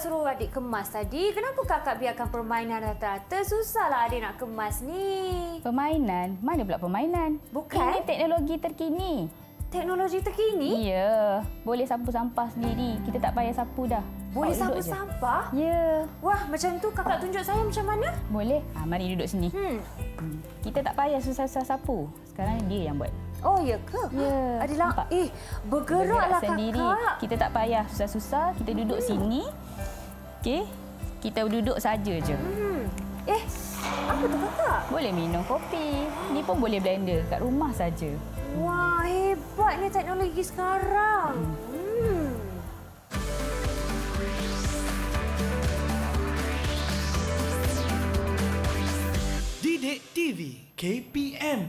suruh adik kemas tadi. Kenapa kakak biarkan permainan rata-rata? Susahlah adik nak kemas ni. Permainan? Mana pula permainan? Bukan. Ini teknologi terkini. Teknologi terkini? Ya. Boleh sapu sampah sendiri. Kita tak payah sapu dah. Boleh Awak sapu sampah? Ya. Wah, macam tu kakak tunjuk saya macam mana? Boleh. Ha, mari duduk sini. Hmm. hmm. Kita tak payah susah-susah sapu. Sekarang dia yang buat. Oh ya ke? Ya. Adalah. Eh, bergeraklah bergerak kakak. Sendiri. Kita tak payah susah-susah. Kita duduk hmm. sini. Okey. Kita duduk saja je. Hmm. Eh, apa tu kakak? Boleh minum kopi. Ni pun boleh blender kat rumah saja. Wah, hebatnya teknologi sekarang. Hmm. hmm. TV KPM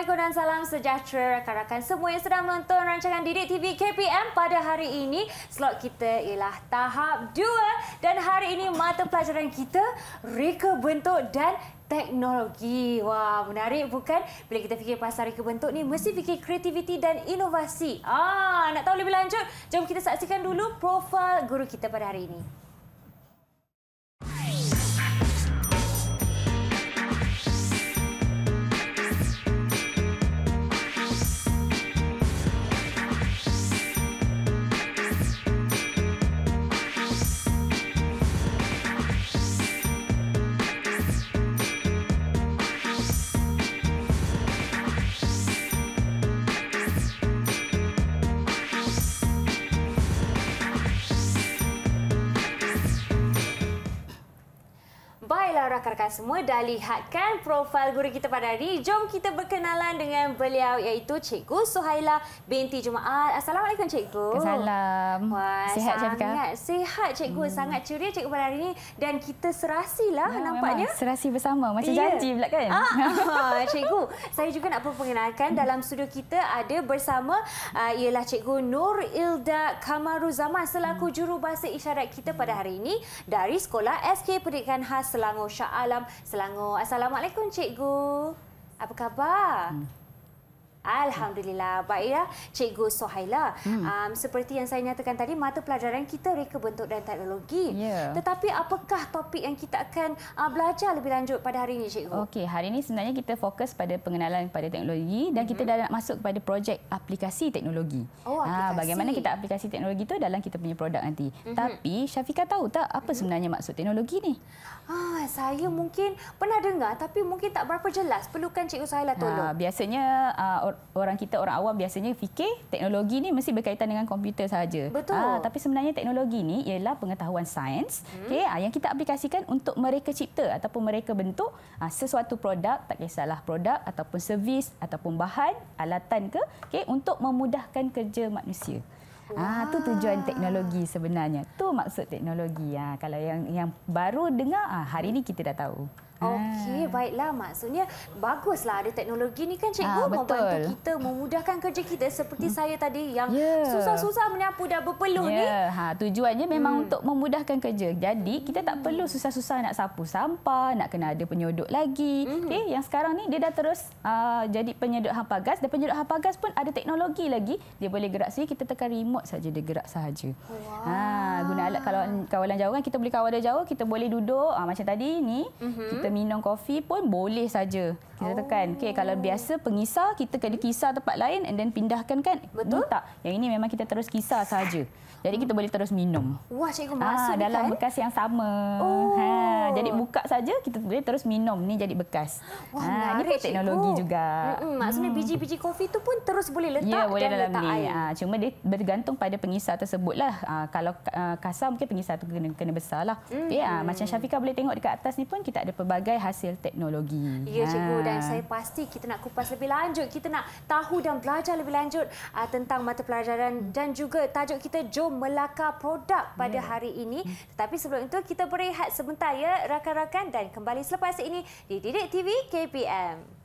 Assalamualaikum dan salam sejahtera rakan-rakan semua yang sedang menonton rancangan Didik TV KPM pada hari ini. Slot kita ialah tahap 2 dan hari ini mata pelajaran kita reka bentuk dan teknologi. Wah, menarik bukan? Bila kita fikir pasal reka bentuk ni, mesti fikir kreativiti dan inovasi. Ah, nak tahu lebih lanjut? Jom kita saksikan dulu profil guru kita pada hari ini. rakan-rakan semua dah lihatkan profil guru kita pada hari ini. Jom kita berkenalan dengan beliau iaitu Cikgu Suhaila binti Jumaat. Assalamualaikum Cikgu. Assalamualaikum. Wah, sihat Cikgu? Sangat sihat Cikgu. Hmm. Sangat ceria Cikgu pada hari ini. Dan kita serasilah ya, nampaknya. Memang. Serasi bersama. Macam yeah. janji pula kan? Ah, ah, Cikgu, saya juga nak perkenalkan dalam studio kita ada bersama uh, ialah Cikgu Nur Ilda Kamaruzaman selaku juru jurubahasa isyarat kita pada hari ini dari Sekolah SK Pendidikan Khas Selangor Shah Alam Selangor. Assalamualaikum cikgu. Apa khabar? Hmm. Alhamdulillah. Baik ya, Cikgu Sohaila. Hmm. Um, seperti yang saya nyatakan tadi, mata pelajaran kita reka bentuk dan teknologi. Yeah. Tetapi apakah topik yang kita akan uh, belajar lebih lanjut pada hari ini, Cikgu? Okey, hari ini sebenarnya kita fokus pada pengenalan pada teknologi dan hmm. kita mm-hmm. dah nak masuk kepada projek aplikasi teknologi. Oh, aplikasi. Ha, bagaimana kita aplikasi teknologi itu dalam kita punya produk nanti. Hmm. Tapi Syafiqah tahu tak apa mm-hmm. sebenarnya maksud teknologi ini? Ha, ah, saya mungkin pernah dengar tapi mungkin tak berapa jelas. Perlukan Cikgu Sohaila tolong. Ha, biasanya uh, orang kita orang awam biasanya fikir teknologi ni mesti berkaitan dengan komputer saja. Betul. Ah, tapi sebenarnya teknologi ni ialah pengetahuan sains, hmm. okay, ah, yang kita aplikasikan untuk mereka cipta ataupun mereka bentuk ah, sesuatu produk tak kisahlah produk ataupun servis ataupun bahan alatan ke, okay, untuk memudahkan kerja manusia. Ah, tu tujuan teknologi sebenarnya. Tu maksud teknologi. Ah, kalau yang yang baru dengar, ah, hari ini kita dah tahu. Okey, hmm. baiklah. Maksudnya, baguslah ada teknologi ni kan, Cikgu. Ha, membantu kita, memudahkan kerja kita seperti hmm. saya tadi yang ya. susah-susah yeah. menyapu dah berpeluh yeah. ni. Ya, ha, tujuannya memang hmm. untuk memudahkan kerja. Jadi, kita tak perlu hmm. susah-susah nak sapu sampah, nak kena ada penyodok lagi. Hmm. Okay, yang sekarang ni, dia dah terus uh, jadi penyodok hampa gas. Dan penyodok hampa gas pun ada teknologi lagi. Dia boleh gerak sini, kita tekan remote saja dia gerak sahaja. Wow. Ha, guna alat kawalan, kawalan jauh kan. Kita boleh kawalan jauh, kita boleh duduk. Ha, macam tadi ni, hmm. kita minum kopi pun boleh saja kita tekan. Oh. Okey, kalau biasa pengisar kita kena kisar tempat lain and then pindahkan kan? Betul. Tak. Yang ini memang kita terus kisar saja. Jadi kita boleh terus minum. Wah, cikgu maksud ha, ah, dalam kan? bekas yang sama. Oh. Ha jadi buka saja kita boleh terus minum ni jadi bekas. Wah, ha ah, ni pun teknologi cikgu. juga. mm maksudnya hmm. biji-biji kopi tu pun terus boleh letak yeah, boleh dan dalam letak ni. air. Ha, cuma dia bergantung pada pengisar tersebutlah. Ha, kalau uh, kasar mungkin pengisar tu kena kena besarlah. Mm-hmm. Ya macam Syafika boleh tengok dekat atas ni pun kita ada pelbagai hasil teknologi. Ya ha. cikgu dan saya pasti kita nak kupas lebih lanjut. Kita nak tahu dan belajar lebih lanjut uh, tentang mata pelajaran dan juga tajuk kita Jom Melaka Produk pada yeah. hari ini. Hmm. Tetapi sebelum itu kita berehat sebentar ya rakan-rakan dan kembali selepas ini di Didik TV KPM.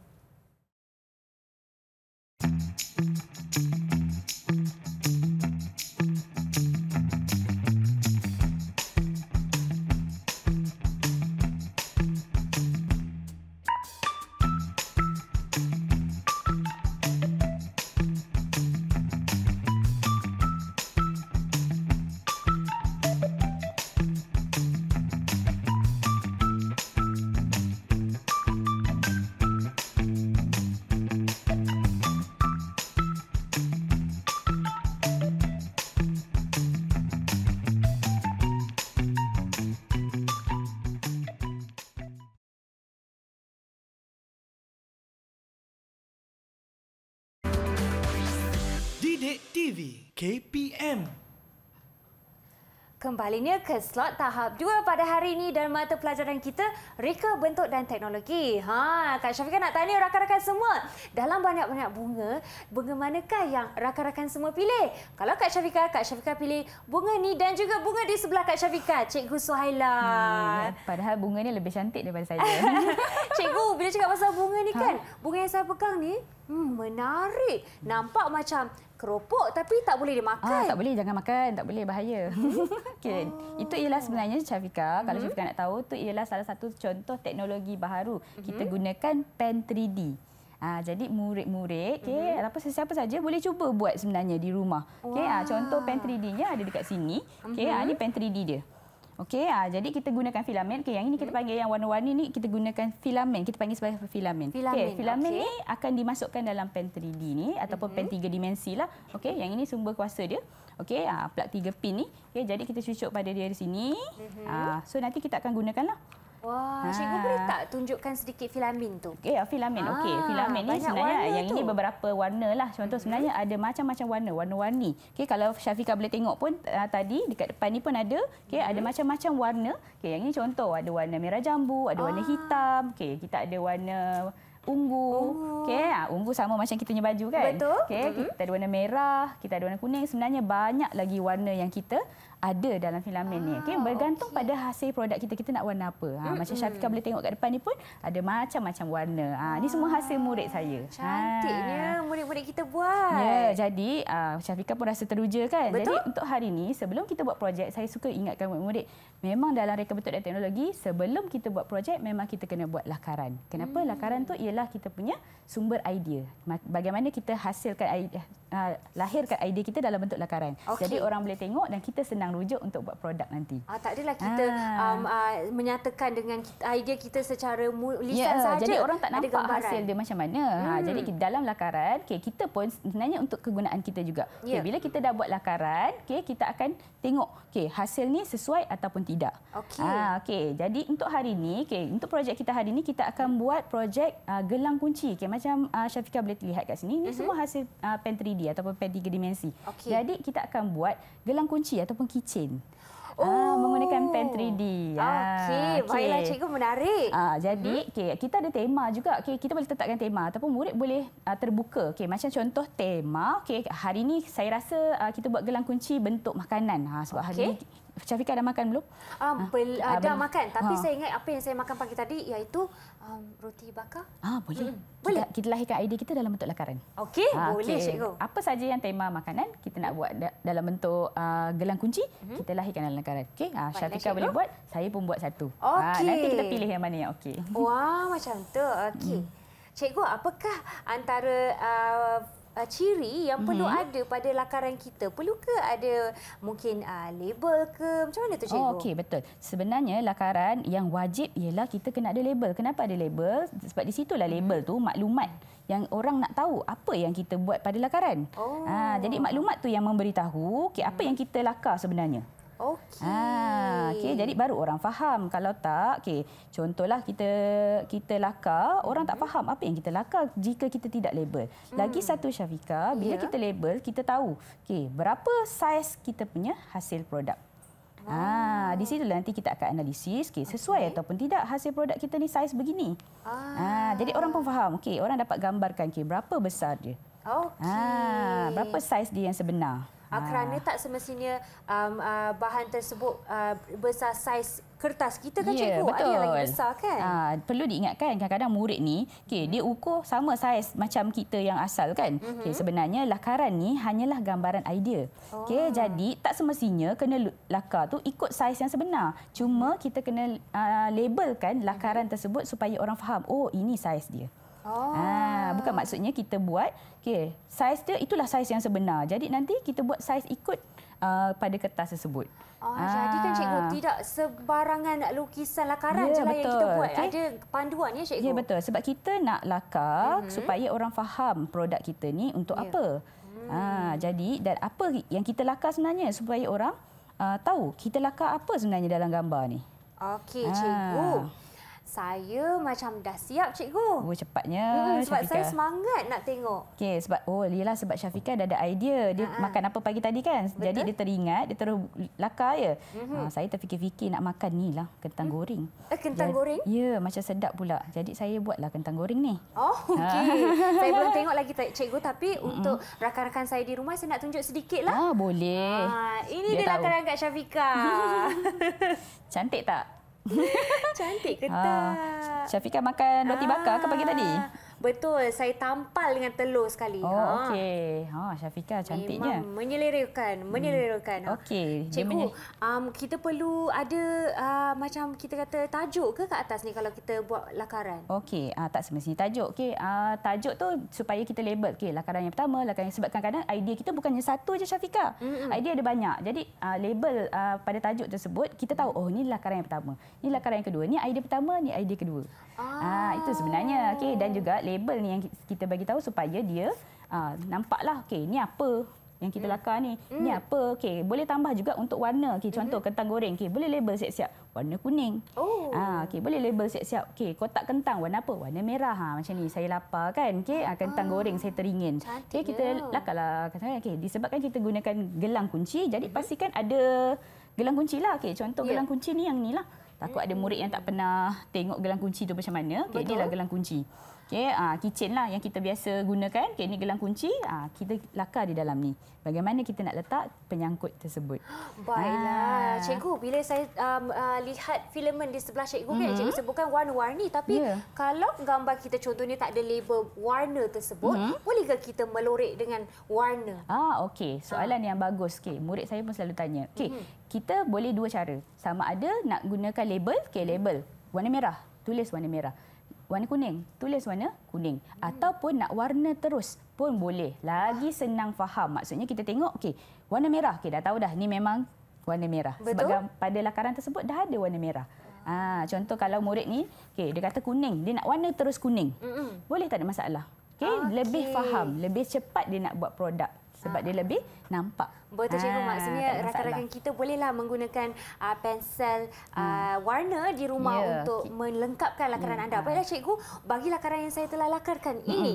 KPM. Kembalinya ke slot tahap dua pada hari ini dan mata pelajaran kita reka bentuk dan teknologi. Ha, Kak Syafiqah nak tanya rakan-rakan semua, dalam banyak-banyak bunga, bunga manakah yang rakan-rakan semua pilih? Kalau Kak Syafiqah, Kak Syafiqah pilih bunga ni dan juga bunga di sebelah Kak Syafiqah, Cikgu Suhaila. Hmm, ya. padahal bunga ni lebih cantik daripada saya. Cikgu, bila cakap pasal bunga ni ha? kan, bunga yang saya pegang ni Hmm, menarik. Hmm. Nampak macam keropok tapi tak boleh dimakan. Ah, tak boleh, jangan makan. Tak boleh, bahaya. okay. oh. Itu ialah sebenarnya, Syafika. Mm-hmm. Kalau hmm. Syafika nak tahu, itu ialah salah satu contoh teknologi baru Mm-hmm. Kita gunakan pen 3D. Ah, jadi murid-murid, okay, mm-hmm. apa sesiapa saja boleh cuba buat sebenarnya di rumah. Okay, ah, contoh pen 3D-nya ada dekat sini. Okay, mm-hmm. ah, ini hmm. pen 3D dia. Okey, ha, jadi kita gunakan filamen. Okey, yang ini kita hmm. panggil yang warna-warni ni kita gunakan filamen. Kita panggil sebagai filamen. filamen. Okey, filamen okay. ni akan dimasukkan dalam pen 3D ni ataupun uh -huh. pen 3 hmm. dimensi lah. Okey, yang ini sumber kuasa dia. Okey, ah ha, plug 3 pin ni. Okey, jadi kita cucuk pada dia di sini. Uh -huh. ha, so nanti kita akan gunakanlah. Wah, ha. cikgu boleh tak tunjukkan sedikit filamin tu? Okey, ya, filamin. Okey, ah, filamin ni sebenarnya yang tu. ini beberapa warna lah. Contoh hmm. sebenarnya ada macam-macam warna, warna-warni. Okey, kalau Syafika boleh tengok pun uh, tadi dekat depan ni pun ada. Okey, hmm. ada macam-macam warna. Okey, yang ini contoh ada warna merah jambu, ada ah. warna hitam. Okey, kita ada warna ungu. Okay, ah ungu sama macam kita punya baju kan? Okey, hmm. kita ada warna merah, kita ada warna kuning. Sebenarnya banyak lagi warna yang kita ada dalam filamen ah, ni. Okay? Bergantung okay. pada hasil produk kita, kita nak warna apa. Ha, mm-hmm. Macam Syafiqah boleh tengok kat depan ni pun ada macam-macam warna. Ha, ah, ni semua ah, hasil murid saya. Cantiknya ha. murid-murid kita buat. Ya, jadi uh, Syafiqah pun rasa teruja kan. Betul? Jadi untuk hari ni, sebelum kita buat projek, saya suka ingatkan murid-murid. Memang dalam reka betul dan teknologi, sebelum kita buat projek, memang kita kena buat lakaran. Kenapa? Hmm. Lakaran tu ialah kita punya sumber idea. Bagaimana kita hasilkan idea uh, lahirkan idea kita dalam bentuk lakaran. Okay. Jadi orang boleh tengok dan kita senang rujuk untuk buat produk nanti. Ah, tak adalah kita ah. um, uh, menyatakan dengan idea kita secara lisan yeah, sahaja. Jadi orang tak nampak gambaran. hasil dia macam mana. Ah, hmm. Ha, jadi dalam lakaran, okay, kita pun sebenarnya untuk kegunaan kita juga. Okay, yeah. Bila kita dah buat lakaran, okay, kita akan tengok okay, hasil ni sesuai ataupun tidak. Okay. Ha, okay. Jadi untuk hari ini, okay, untuk projek kita hari ini, kita akan buat projek uh, gelang kunci. Okay, macam uh, Syafiqah boleh lihat kat sini. Ini mm -hmm. semua hasil uh, pantry dia ataupun pen tiga dimensi. Okay. Jadi kita akan buat gelang kunci ataupun keychain. Ah, oh. Ah, menggunakan pen 3D. Ah, okey, okay. baiklah cikgu menarik. Ah, jadi hmm. okay, kita ada tema juga. Okay, kita boleh tetapkan tema ataupun murid boleh uh, terbuka. Okay, macam contoh tema, okay, hari ini saya rasa uh, kita buat gelang kunci bentuk makanan. Ha, sebab okay. hari ini Syafiqah dah makan belum? Um, bel, ah, ah, dah belum. makan. Tapi oh. saya ingat apa yang saya makan pagi tadi iaitu um, roti bakar. Ah Boleh. Hmm. boleh. Kita, kita lahirkan idea kita dalam bentuk lakaran. Okey, ah, boleh okay. Cikgu. Apa saja yang tema makanan kita nak mm. buat dalam bentuk uh, gelang kunci, mm -hmm. kita lahirkan dalam lakaran. Okey, Ah, Syafiqah boleh buat, saya pun buat satu. Okay. Ah, nanti kita pilih yang mana yang okey. Wah, macam tu. Okey. Mm. Cikgu, apakah antara uh, uh, ciri yang mm-hmm. perlu mhm. ada pada lakaran kita? Perlu ke ada mungkin uh, label ke? Macam mana tu cikgu? Oh, okey betul. Sebenarnya lakaran yang wajib ialah kita kena ada label. Kenapa ada label? Sebab di situlah mhm. label tu maklumat yang orang nak tahu apa yang kita buat pada lakaran. Oh. Ha, jadi maklumat tu yang memberitahu okay, apa mhm. yang kita lakar sebenarnya. Okey. Ha, ah, okay, jadi baru orang faham. Kalau tak, okey, contohlah kita kita lakar, hmm. orang tak mm-hmm. faham apa yang kita lakar jika kita tidak label. Lagi mm. satu Syafika, bila yeah. kita label, kita tahu okey, berapa saiz kita punya hasil produk. Ah, ah, di situ lah nanti kita akan analisis okay, sesuai okay. ataupun tidak hasil produk kita ni saiz begini. Ah. ah, jadi orang pun faham. Okey, orang dapat gambarkan okay, berapa besar dia. Okey. Ah, berapa saiz dia yang sebenar ha. kerana tak semestinya um, uh, bahan tersebut uh, besar saiz kertas kita kan yeah, cikgu betul. ada yang lagi besar kan ha, perlu diingatkan kadang-kadang murid ni okay, dia ukur sama saiz macam kita yang asal kan hmm. okay, sebenarnya lakaran ni hanyalah gambaran idea oh. okay, jadi tak semestinya kena lakar tu ikut saiz yang sebenar cuma mhm. kita kena uh, labelkan lakaran hmm. tersebut supaya orang faham oh ini saiz dia Oh. Ha, bukan maksudnya kita buat okey, saiz dia itulah saiz yang sebenar. Jadi nanti kita buat saiz ikut uh, pada kertas tersebut. Oh, ha. jadi kan cikgu ah. tidak sebarangan lukisan lakaran yeah, je lah yang kita buat. Okay. Ada panduan ya cikgu. Ya yeah, betul. Sebab kita nak lakar mm-hmm. supaya orang faham produk kita ni untuk yeah. apa. Hmm. Ah, jadi dan apa yang kita lakar sebenarnya supaya orang uh, tahu kita lakar apa sebenarnya dalam gambar ni. Okey cikgu saya macam dah siap cikgu. Oh cepatnya. Hmm, sebab Syafika. saya semangat nak tengok. Okey sebab oh yalah sebab Syafika dah ada idea dia Ha-ha. makan apa pagi tadi kan. Betul? Jadi dia teringat dia terus lakar ya. Mm-hmm. Ha, saya terfikir-fikir nak makan ni lah kentang hmm goreng. Eh kentang ya, goreng? Ya macam sedap pula. Jadi saya buatlah kentang goreng ni. Oh ah. okey. saya belum tengok lagi cikgu tapi Mm-mm. untuk rakan-rakan saya di rumah saya nak tunjuk sedikit lah. Ah boleh. Ha, ini dia, dia lakaran kat Syafika. Cantik tak? Cantik ah, ke tak? Ha. Syafiqah makan roti bakar ke pagi tadi? Ah. Betul, saya tampal dengan telur sekali. Oh, ha. okey. Ha, Syafika cantiknya. Memang menyelerakan, menyelerakan. Hmm. Ha. Okey, dia menye- um, kita perlu ada uh, macam kita kata tajuk ke kat atas ni kalau kita buat lakaran? Okey, uh, tak semestinya tajuk. Okay, uh, ah, tajuk tu supaya kita label. Okay, lakaran yang pertama, lakaran yang sebab kadang-kadang idea kita bukannya satu je Syafika. Mm-hmm. Idea ada banyak. Jadi uh, label uh, pada tajuk tersebut, kita tahu, oh ni lakaran yang pertama. Ni lakaran yang kedua. Ni idea pertama, ni idea kedua. Ah. Uh, itu sebenarnya. Okay, dan juga label label ni yang kita bagi tahu supaya dia uh, nampaklah okey ni apa yang kita mm. lakar ni mm. ni hmm. apa okey boleh tambah juga untuk warna okey hmm. contoh hmm kentang goreng okey boleh label siap-siap warna kuning oh uh, okey boleh label siap-siap okey kotak kentang warna apa warna merah ha macam ni saya lapar kan okey uh, kentang uh. goreng saya teringin okey kita lakarlah katakan okey disebabkan kita gunakan gelang kunci jadi hmm pastikan ada gelang kunci lah okey contoh yeah. gelang kunci ni yang ni lah takut ada murid yang tak hmm. pernah tengok gelang kunci tu macam mana okey inilah gelang kunci Okey, uh, ah, kitchen lah yang kita biasa gunakan. Okey, ni gelang kunci. Uh, kita lakar di dalam ni. Bagaimana kita nak letak penyangkut tersebut. Baiklah. Ah. Cikgu, bila saya um, uh, lihat filament di sebelah cikgu, mm -hmm. kan, mm-hmm. cikgu sebutkan warna-warni. Tapi yeah. kalau gambar kita contohnya tak ada label warna tersebut, mm -hmm. bolehkah kita melorek dengan warna? Ah, Okey, soalan ah. yang bagus. Okay. Murid saya pun selalu tanya. Okay, mm -hmm. kita boleh dua cara. Sama ada nak gunakan label. Okey, label. Warna merah. Tulis warna merah warna kuning. Tulis warna kuning. Hmm. Ataupun nak warna terus pun boleh. Lagi senang faham. Maksudnya kita tengok, okay, warna merah. Okey, dah tahu dah. Ini memang warna merah. Betul? Sebab pada lakaran tersebut dah ada warna merah. Ah. contoh kalau murid ni, okay dia kata kuning. Dia nak warna terus kuning. Hmm. Boleh tak ada masalah? Okey, okay. Ah, lebih faham. Lebih cepat dia nak buat produk sebab dia lebih nampak. Betul cikgu ha, maksudnya rakan-rakan kita bolehlah menggunakan uh, pensel ah, hmm. warna di rumah yeah. untuk melengkapkan lakaran hmm. anda. Baiklah cikgu, bagi lakaran yang saya telah lakarkan hmm. ini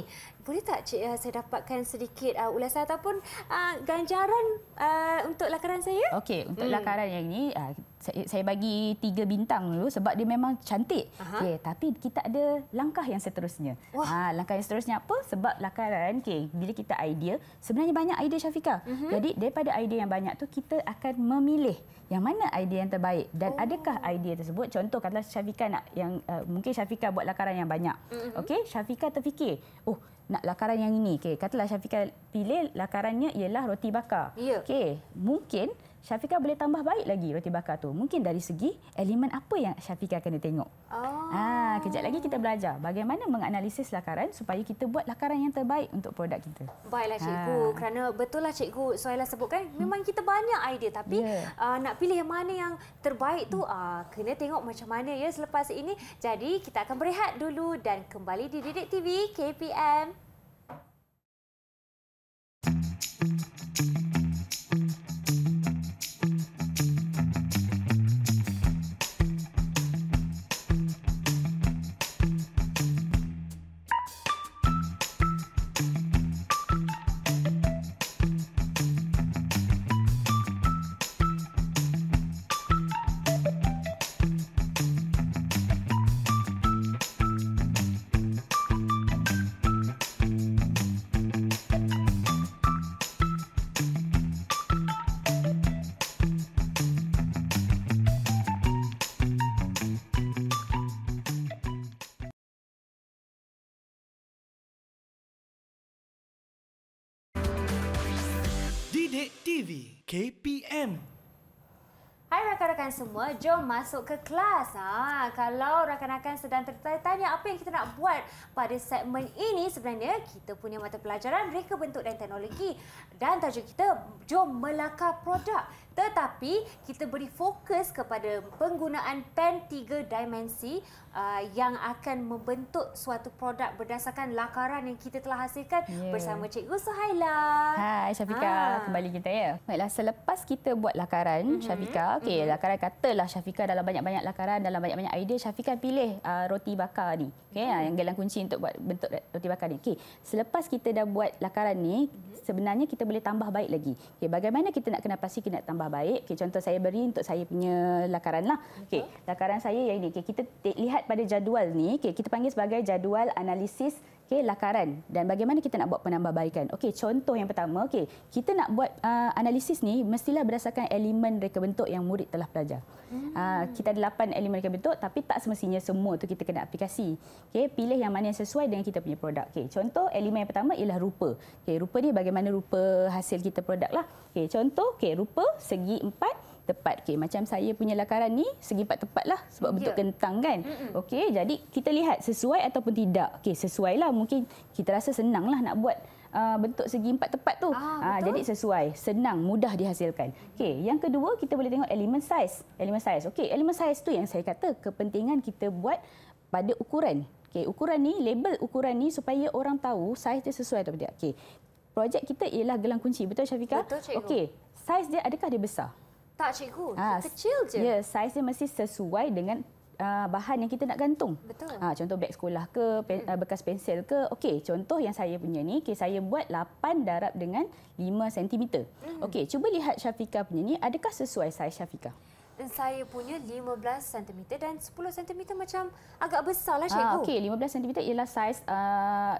boleh tak cik uh, saya dapatkan sedikit uh, ulasan ataupun uh, ganjaran uh, untuk lakaran saya? Okey, untuk hmm. lakaran yang ini uh, saya, saya bagi tiga bintang dulu sebab dia memang cantik. Okay, tapi kita ada langkah yang seterusnya. Uh, langkah yang seterusnya apa? Sebab lakaran, okay, bila kita idea, sebenarnya banyak idea Syafiqah. Mm -hmm. Jadi daripada idea yang banyak tu kita akan memilih yang mana idea yang terbaik dan oh. adakah idea tersebut contoh katalah Syafika nak yang uh, mungkin Syafika buat lakaran yang banyak mm-hmm. okey Syafika terfikir oh nak lakaran yang ini okey katalah Syafika pilih lakarannya ialah roti bakar yeah. okey mungkin Syafika boleh tambah baik lagi roti bakar tu. Mungkin dari segi elemen apa yang Syafika kena tengok. Ah, ah kejap lagi kita belajar bagaimana menganalisis lakaran supaya kita buat lakaran yang terbaik untuk produk kita. Baiklah ah. cikgu, ah. kerana betul lah cikgu Suhaila sebutkan hmm. memang kita banyak idea tapi yeah. Ya. uh, nak pilih yang mana yang terbaik tu uh, kena tengok macam mana ya selepas ini. Jadi kita akan berehat dulu dan kembali di Didik TV KPM. Stevie, KP rakan-rakan semua, jom masuk ke kelas. Ha, kalau rakan-rakan sedang tertanya apa yang kita nak buat pada segmen ini, sebenarnya kita punya mata pelajaran reka bentuk dan teknologi. Dan tajuk kita, jom melakar produk. Tetapi, kita beri fokus kepada penggunaan pen tiga dimensi uh, yang akan membentuk suatu produk berdasarkan lakaran yang kita telah hasilkan yeah. bersama Cikgu Suhaila. Hai, Syafiqah. Ha. Kembali kita ya. Baiklah, selepas kita buat lakaran, mm-hmm. Syafiqah. Okey, mm-hmm. lakaran Lakaran katalah Syafiqah dalam banyak-banyak lakaran, dalam banyak-banyak idea, Syafiqah pilih uh, roti bakar ni. Okay, mm-hmm. Ah, yang gelang kunci untuk buat bentuk roti bakar ni. Okay. Selepas kita dah buat lakaran ni, mm-hmm. sebenarnya kita boleh tambah baik lagi. Okay, bagaimana kita nak kena pasti kita nak tambah baik? Okay, contoh saya beri untuk saya punya lakaran lah. Okay, lakaran saya yang ini. Okay, kita lihat pada jadual ni. Okay, kita panggil sebagai jadual analisis okey lakaran dan bagaimana kita nak buat penambahbaikan okey contoh yang pertama okey kita nak buat uh, analisis ni mestilah berdasarkan elemen reka bentuk yang murid telah pelajar hmm. uh, kita ada 8 elemen reka bentuk tapi tak semestinya semua tu kita kena aplikasi okey pilih yang mana yang sesuai dengan kita punya produk okey contoh elemen yang pertama ialah rupa okey rupa ni bagaimana rupa hasil kita produklah. lah okey contoh okey rupa segi 4 tepat. Okey, macam saya punya lakaran ni segi empat tepat lah sebab ya. bentuk yeah. kentang kan. Okey, jadi kita lihat sesuai ataupun tidak. Okey, lah mungkin kita rasa senang lah nak buat uh, bentuk segi empat tepat tu. Ah, uh, jadi sesuai, senang, mudah dihasilkan. Okey, yang kedua kita boleh tengok element size. element size. Okey, element size tu yang saya kata kepentingan kita buat pada ukuran. Okey, ukuran ni label ukuran ni supaya orang tahu saiz dia sesuai atau tidak. Okey. Projek kita ialah gelang kunci, betul Syafika? Betul, Cikgu. Okey. Saiz dia adakah dia besar? Tak cikgu, ha, kecil je. Ya, saiz dia mesti sesuai dengan ah, bahan yang kita nak gantung. Betul. Ha, contoh beg sekolah ke, mm. bekas pensel ke. Okey, contoh yang saya punya ni, okay, saya buat 8 darab dengan 5 cm. Hmm. Okey, cuba lihat Syafika punya ni, adakah sesuai saiz Syafika? Saya punya 15 cm dan 10 cm macam agak besar lah cikgu. Ha, Okey, 15 cm ialah saiz uh,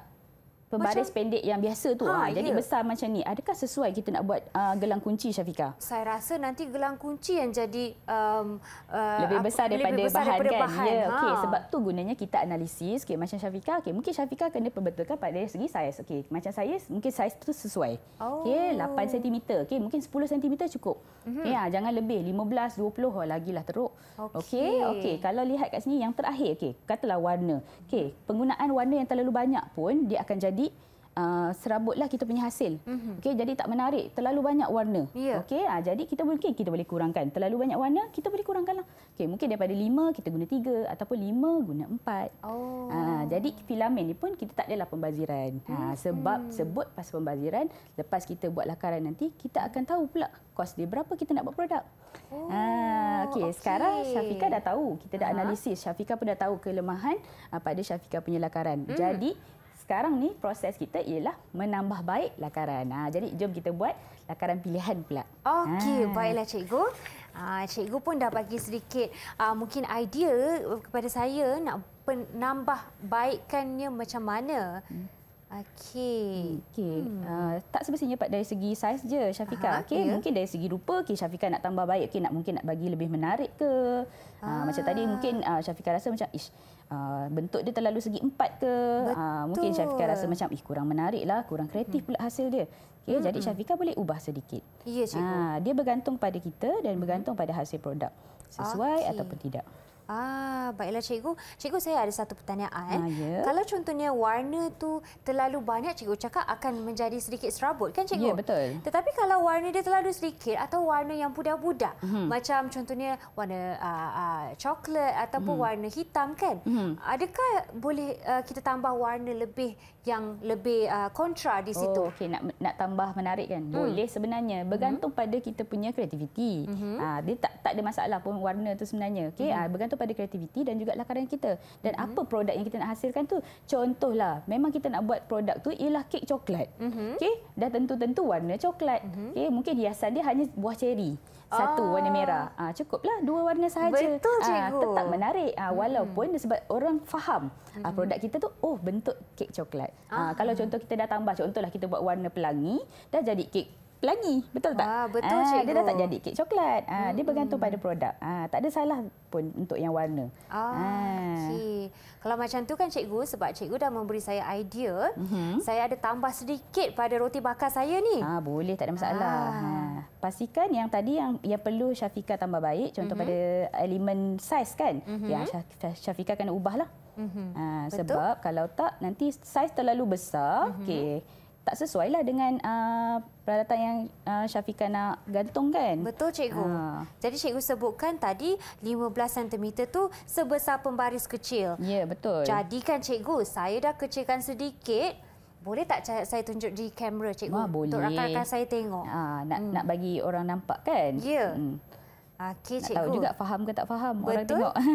pembaris macam, pendek yang biasa tu ha, ha, jadi yeah. besar macam ni adakah sesuai kita nak buat uh, gelang kunci Syafika saya rasa nanti gelang kunci yang jadi um, uh, lebih besar apa, daripada lebih besar bahan daripada kan ya, bahan. ya ha. okey sebab tu gunanya kita analisis okey macam Syafika okey mungkin Syafika kena perbetulkan pada segi saiz okey macam saya mungkin saiz tu sesuai oh. okey 8 cm okey mungkin 10 cm cukup mm-hmm. okay, ya ha, jangan lebih 15 20 oh, lagilah teruk okey okey okay. kalau lihat kat sini yang terakhir okey katalah warna okey penggunaan warna yang terlalu banyak pun dia akan jadi jadi Uh, serabutlah kita punya hasil. Mm-hmm. Okey jadi tak menarik terlalu banyak warna. Yeah. Okey uh, jadi kita mungkin kita boleh kurangkan. Terlalu banyak warna kita boleh kurangkanlah. Okey mungkin daripada 5 kita guna 3 ataupun 5 guna 4. Oh. Uh, jadi filamen ni pun kita tak adalah pembaziran. Mm-hmm. Uh, sebab sebut pas pembaziran lepas kita buat lakaran nanti kita akan tahu pula kos dia berapa kita nak buat produk. Oh. Uh, Okey okay. sekarang Syafika dah tahu kita dah uh-huh. analisis Syafika pun dah tahu kelemahan uh, pada Syafika punya lakaran. Mm. Jadi sekarang ni proses kita ialah menambah baik lakaran. Ha, jadi jom kita buat lakaran pilihan pula. Okey, ha. baiklah cikgu. Ha, cikgu pun dah bagi sedikit uh, mungkin idea kepada saya nak penambah baikkannya macam mana. Hmm. Okey. Okey. Hmm. Uh, tak semestinya pada dari segi saiz je Syafika. Ha, okey, yeah. mungkin dari segi rupa Okay, Syafika nak tambah baik okey nak mungkin nak bagi lebih menarik ke. Ah. Uh, macam tadi mungkin uh, Syafika rasa macam ish Uh, bentuk dia terlalu segi empat ke uh, mungkin Syafika rasa macam ih kurang menarik lah kurang kreatif hmm. pula hasil dia okay, hmm. jadi hmm. Syafika boleh ubah sedikit ya, Uh, dia bergantung pada kita dan bergantung pada hasil produk sesuai okay. ataupun tidak Ah, baiklah cikgu. Cikgu saya ada satu pertanyaan. Eh. Ah, ya. Kalau contohnya warna tu terlalu banyak cikgu cakap akan menjadi sedikit serabut kan cikgu? Ya, betul. Tetapi kalau warna dia terlalu sedikit atau warna yang pudar-pudar hmm. macam contohnya warna uh, uh, coklat ataupun hmm. warna hitam kan? Hmm. Adakah boleh uh, kita tambah warna lebih yang lebih uh, kontra di situ? Oh, okey nak nak tambah menarik kan? Hmm. Boleh sebenarnya. Bergantung hmm. pada kita punya kreativiti. Hmm. Uh, dia tak tak ada masalah pun warna tu sebenarnya. Okey, hmm. uh, bergantung kepada kreativiti dan juga lakaran kita. Dan mm-hmm. apa produk yang kita nak hasilkan tu? Contohlah, memang kita nak buat produk tu ialah kek coklat. Mm-hmm. Okey, dah tentu-tentu warna coklat. Mm-hmm. Okey, mungkin hiasan dia hanya buah ceri. Satu oh. warna merah. Ah ha, cukuplah dua warna sahaja. Betul ah, cikgu. Ha, tetap menarik. ha, walaupun mm-hmm. sebab orang faham mm-hmm. produk kita tu oh bentuk kek coklat. ha, kalau contoh kita dah tambah contohlah kita buat warna pelangi dah jadi kek pelangi. Betul tak? Ah, betul ah, cikgu. Dia dah tak jadi kek coklat. Ah, hmm. Dia bergantung pada produk. Ah, tak ada salah pun untuk yang warna. Ah, ah. Okay. Kalau macam tu kan cikgu, sebab cikgu dah memberi saya idea, mm-hmm. saya ada tambah sedikit pada roti bakar saya ni. Ah, boleh, tak ada masalah. Ah. Ha. Pastikan yang tadi yang yang perlu Syafika tambah baik, contoh mm-hmm. pada elemen size kan. Mm-hmm. Ya, Syafika kena ubahlah. Mm-hmm. Ah, sebab kalau tak, nanti size terlalu besar. Mm-hmm. Okay tak sesuai lah dengan uh, peralatan yang uh, Syafiqah nak gantung kan? Betul cikgu. Ha. Jadi cikgu sebutkan tadi 15 cm tu sebesar pembaris kecil. Ya betul. Jadi kan cikgu saya dah kecilkan sedikit. Boleh tak saya tunjuk di kamera cikgu? Ha, boleh. Untuk rakan-rakan saya tengok. Ha, nak, hmm. nak bagi orang nampak kan? Ya. Hmm. Okey cikgu. tahu juga faham ke tak faham betul? orang tengok.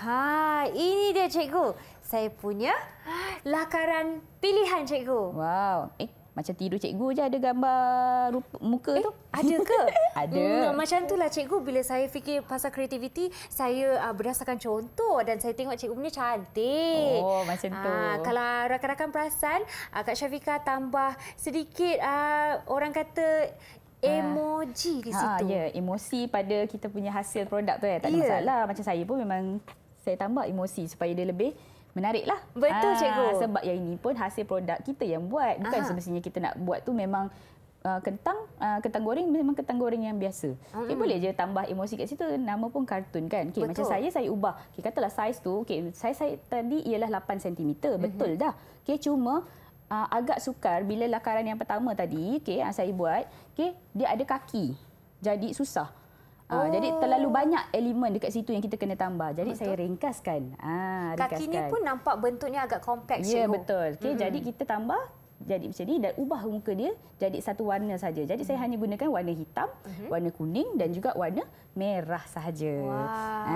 Ha, ini dia cikgu saya punya lakaran pilihan cikgu. Wow. Eh macam tidur cikgu je ada gambar rupa, muka eh, tu. Ada ke? ada. Hmm, macam itulah cikgu bila saya fikir pasal kreativiti, saya uh, berdasarkan contoh dan saya tengok cikgu punya cantik. Oh, macam tu. Uh, kalau rakan-rakan perasan, uh, Kak Syafika tambah sedikit uh, orang kata emoji uh, di ha, situ. Ha, ya, yeah, emosi pada kita punya hasil produk tu eh. Tak ada yeah. masalah. Macam saya pun memang saya tambah emosi supaya dia lebih menariklah. Betul ha, cikgu. Sebab yang ini pun hasil produk kita yang buat. Bukan sebenarnya kita nak buat tu memang Uh, kentang uh, kentang goreng memang kentang goreng yang biasa. Mm-hmm. Okay, boleh je tambah emosi kat situ nama pun kartun kan. Okay, macam saya saya ubah. Okay, katalah saiz tu okay, saiz saya tadi ialah 8 cm. Mm-hmm. Betul dah. Okay, cuma uh, agak sukar bila lakaran yang pertama tadi okay, saya buat okay, dia ada kaki. Jadi susah. Ah, oh. Jadi terlalu banyak elemen dekat situ yang kita kena tambah. Jadi betul. saya ringkaskan. Ha, ringkaskan. Kaki ni pun nampak bentuknya agak kompleks. Ya, yeah, betul. Okay, mm -hmm. Jadi kita tambah jadi macam ni dan ubah muka dia jadi satu warna saja. Jadi saya hmm. hanya gunakan warna hitam, uh-huh. warna kuning dan juga warna merah sahaja. Ha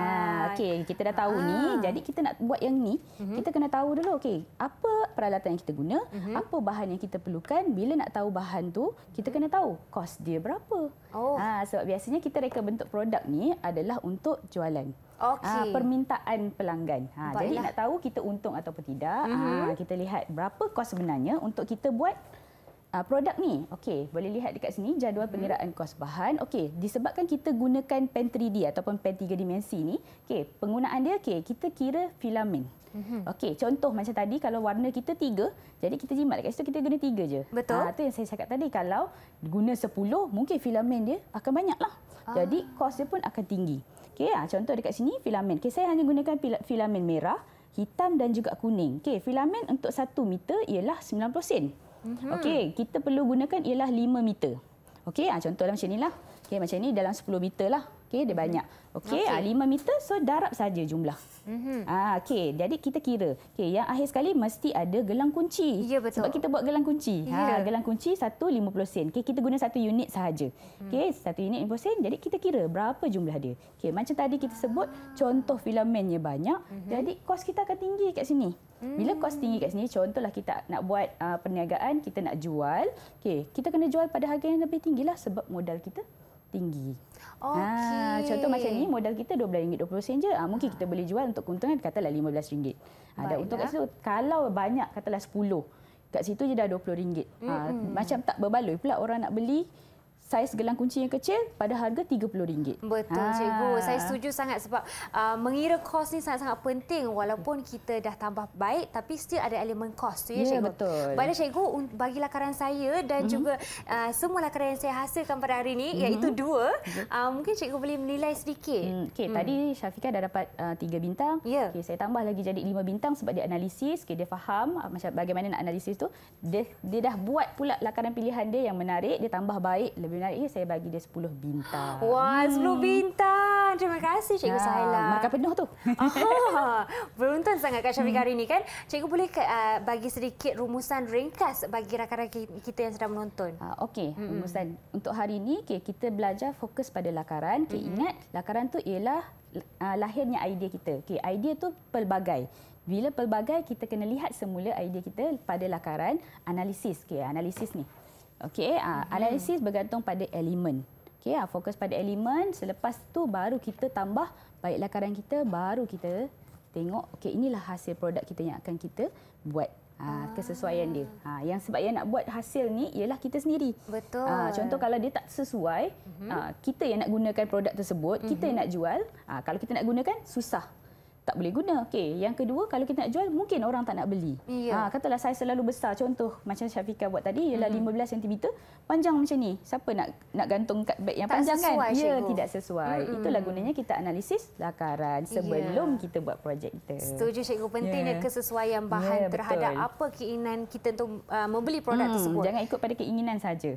okey kita dah tahu Wah. ni. Ah. Jadi kita nak buat yang ni, uh-huh. kita kena tahu dulu okey, apa peralatan yang kita guna, uh-huh. apa bahan yang kita perlukan. Bila nak tahu bahan tu, kita kena tahu kos dia berapa. Oh. Ha sebab biasanya kita reka bentuk produk ni adalah untuk jualan. Ah, okay. Uh, permintaan pelanggan. Ha, jadi nak tahu kita untung atau tidak, mm -hmm. uh, kita lihat berapa kos sebenarnya untuk kita buat uh, produk ni. Okey, boleh lihat dekat sini jadual mhm. pengiraan mm -hmm. kos bahan. Okey, disebabkan kita gunakan pen 3D ataupun pen 3 dimensi ni, okey, penggunaan dia okey, kita kira filamen. Mm -hmm. Okey, contoh macam tadi kalau warna kita tiga, jadi kita jimat dekat situ kita guna tiga je. Betul. Ha, tu yang saya cakap tadi kalau guna 10, mungkin filamen dia akan banyaklah. Jadi kos dia pun akan tinggi. Okey, ha, contoh dekat sini filamen. Okey, saya hanya gunakan filamen merah, hitam dan juga kuning. Okey, filamen untuk 1 meter ialah 90 sen. Mm-hmm. Okey, kita perlu gunakan ialah 5 meter. Okey, ha, ah, contohlah macam inilah. Okey, macam ni dalam 10 meter lah okey dia banyak okey okay. ha, ah, meter so darab saja jumlah mm -hmm. ha, okey jadi kita kira okey yang akhir sekali mesti ada gelang kunci ya, betul. sebab kita buat gelang kunci ha, ya. Ah, gelang kunci puluh sen okey kita guna satu unit sahaja hmm. okey satu unit puluh sen jadi kita kira berapa jumlah dia okey macam tadi kita sebut ah. contoh filamennya banyak mm -hmm. jadi kos kita akan tinggi kat sini bila hmm. kos tinggi kat sini contohlah kita nak buat uh, perniagaan kita nak jual okey kita kena jual pada harga yang lebih tinggi lah sebab modal kita tinggi. Okay. Ha, ah, contoh macam ni modal kita RM12.20 je. Ha, mungkin kita ah. boleh jual untuk keuntungan katalah RM15. Ha, Baiklah. dan untuk situ, kalau banyak katalah 10 kat situ je dah RM20. Ha, mm-hmm. macam tak berbaloi pula orang nak beli saiz gelang kunci yang kecil pada harga RM30. Betul, ha. Cikgu. Saya setuju sangat sebab uh, mengira kos ni sangat-sangat penting walaupun kita dah tambah baik tapi still ada elemen kos tu ya, ya Cikgu. betul. Baiklah, Cikgu, bagi lakaran saya dan mm -hmm. juga uh, semua lakaran yang saya hasilkan pada hari ini mm -hmm. iaitu dua, mhm. uh, mungkin Cikgu boleh menilai sedikit. Mm, okay, mm. Tadi Syafiqah dah dapat uh, tiga bintang. Yeah. Okay, saya tambah lagi jadi lima bintang sebab dia analisis, okay, dia faham uh, macam bagaimana nak analisis tu. Dia, dia dah buat pula lakaran pilihan dia yang menarik, dia tambah baik lebih lebih eh, menarik saya bagi dia 10 bintang. Wah, 10 hmm. bintang. Terima kasih Cikgu nah, ya, Saila. Markah penuh tu. Aha. Beruntung sangat Kak Syafiq hmm. hari ini kan. Cikgu boleh uh, bagi sedikit rumusan ringkas bagi rakan-rakan kita yang sedang menonton. Uh, Okey, hmm. rumusan. Untuk hari ini okay, kita belajar fokus pada lakaran. Okay, hmm. Ingat, lakaran tu ialah uh, lahirnya idea kita. Okay, idea tu pelbagai. Bila pelbagai, kita kena lihat semula idea kita pada lakaran analisis. Okay, analisis ni. Okey, uh, ah, hmm. analisis bergantung pada elemen. Okey, uh, ah, fokus pada elemen. Selepas tu baru kita tambah baik lakaran kita, baru kita tengok okey inilah hasil produk kita yang akan kita buat. Ha, kesesuaian dia. Ha, yang sebab yang nak buat hasil ni ialah kita sendiri. Betul. Ha, contoh kalau dia tak sesuai, uh-huh. ha, kita yang nak gunakan produk tersebut, uh-huh. kita mhm. yang nak jual. Ha, kalau kita nak gunakan susah tak boleh guna. Okey, yang kedua kalau kita nak jual mungkin orang tak nak beli. Ya. Ha, katalah saiz selalu besar contoh macam Syafika buat tadi ialah mm-hmm. 15 cm panjang macam ni. Siapa nak nak gantung kat beg yang tak panjang kan? sesuai, kan? Cikgu. tidak sesuai. Mm-hmm. Itulah gunanya kita analisis lakaran sebelum ya. kita buat projek kita. Setuju cikgu pentingnya ya. kesesuaian bahan ya, terhadap betul. apa keinginan kita untuk uh, membeli produk hmm, tersebut. Jangan ikut pada keinginan saja.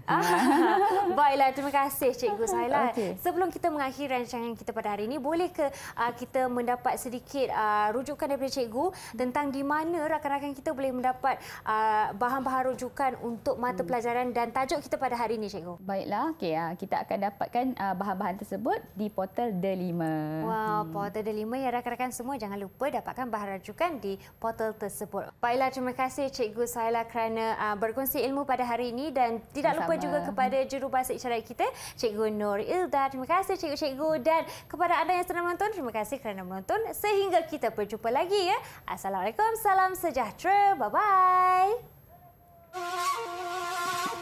Baiklah, terima kasih cikgu Saila. Okay. Sebelum kita mengakhiri rancangan kita pada hari ini, boleh ke uh, kita mendapat sedikit sedikit uh, rujukan daripada cikgu tentang di mana rakan-rakan kita boleh mendapat uh, bahan-bahan rujukan untuk mata hmm. pelajaran dan tajuk kita pada hari ini cikgu. Baiklah, okey uh, kita akan dapatkan uh, bahan-bahan tersebut di portal The 5. Wow, hmm. portal The 5 ya rakan-rakan semua jangan lupa dapatkan bahan rujukan di portal tersebut. Baiklah, terima kasih cikgu Saila kerana uh, berkongsi ilmu pada hari ini dan tidak Sama. lupa juga kepada jurubahasa isyarat kita cikgu Nur Ilda. Terima kasih cikgu-cikgu dan kepada anda yang sedang menonton terima kasih kerana menonton sehingga Sehingga kita berjumpa lagi ya. Assalamualaikum, salam sejahtera. Bye-bye. Hmm.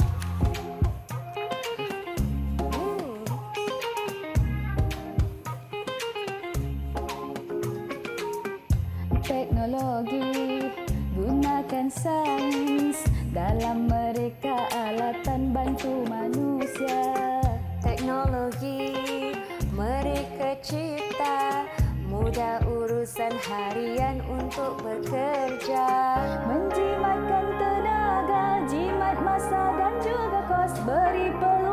Teknologi gunakan sains dalam mereka alatan bantu manusia. Teknologi mereka cipta mudah urusan harian untuk bekerja Menjimatkan tenaga, jimat masa dan juga kos beri peluang